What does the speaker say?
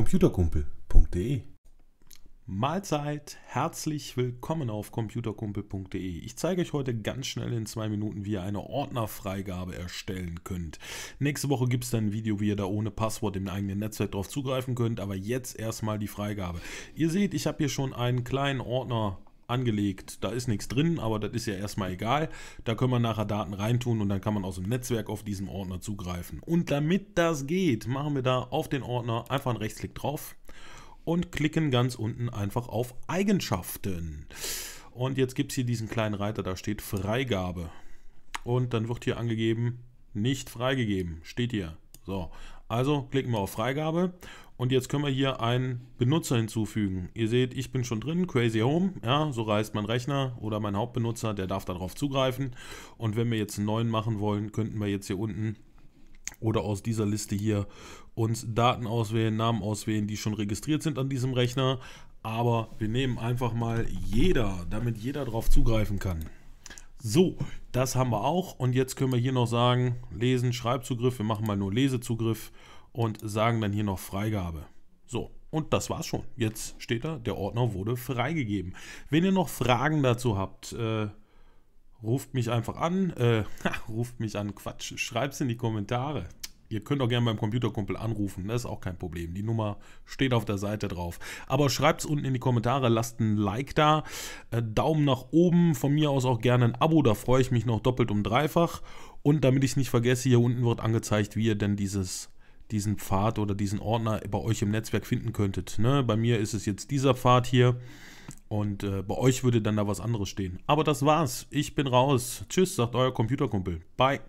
computerkumpel.de. Mahlzeit, herzlich willkommen auf computerkumpel.de. Ich zeige euch heute ganz schnell in zwei Minuten, wie ihr eine Ordnerfreigabe erstellen könnt. Nächste Woche gibt es dann ein Video, wie ihr da ohne Passwort im eigenen Netzwerk drauf zugreifen könnt, aber jetzt erstmal die Freigabe. Ihr seht, ich habe hier schon einen kleinen Ordner angelegt, da ist nichts drin, aber das ist ja erstmal egal. Da können wir nachher Daten reintun und dann kann man aus dem Netzwerk auf diesen Ordner zugreifen. Und damit das geht, machen wir da auf den Ordner einfach einen Rechtsklick drauf und klicken ganz unten einfach auf Eigenschaften. Und jetzt gibt es hier diesen kleinen Reiter, da steht Freigabe. Und dann wird hier angegeben, nicht freigegeben, steht hier. So, also klicken wir auf Freigabe und jetzt können wir hier einen Benutzer hinzufügen. Ihr seht, ich bin schon drin, Crazy Home. Ja, so reißt mein Rechner oder mein Hauptbenutzer, der darf darauf zugreifen. Und wenn wir jetzt einen neuen machen wollen, könnten wir jetzt hier unten oder aus dieser Liste hier uns Daten auswählen, Namen auswählen, die schon registriert sind an diesem Rechner. Aber wir nehmen einfach mal jeder, damit jeder darauf zugreifen kann. So, das haben wir auch. Und jetzt können wir hier noch sagen, lesen, Schreibzugriff. Wir machen mal nur Lesezugriff und sagen dann hier noch Freigabe. So, und das war's schon. Jetzt steht da, der Ordner wurde freigegeben. Wenn ihr noch Fragen dazu habt, äh, ruft mich einfach an. Äh, ruft mich an, Quatsch. Schreibt's in die Kommentare. Ihr könnt auch gerne beim Computerkumpel anrufen, das ist auch kein Problem. Die Nummer steht auf der Seite drauf. Aber schreibt es unten in die Kommentare, lasst ein Like da, äh, Daumen nach oben, von mir aus auch gerne ein Abo, da freue ich mich noch doppelt und dreifach. Und damit ich es nicht vergesse, hier unten wird angezeigt, wie ihr denn dieses diesen Pfad oder diesen Ordner bei euch im Netzwerk finden könntet. Ne? Bei mir ist es jetzt dieser Pfad hier und äh, bei euch würde dann da was anderes stehen. Aber das war's. Ich bin raus. Tschüss, sagt euer Computerkumpel. Bye.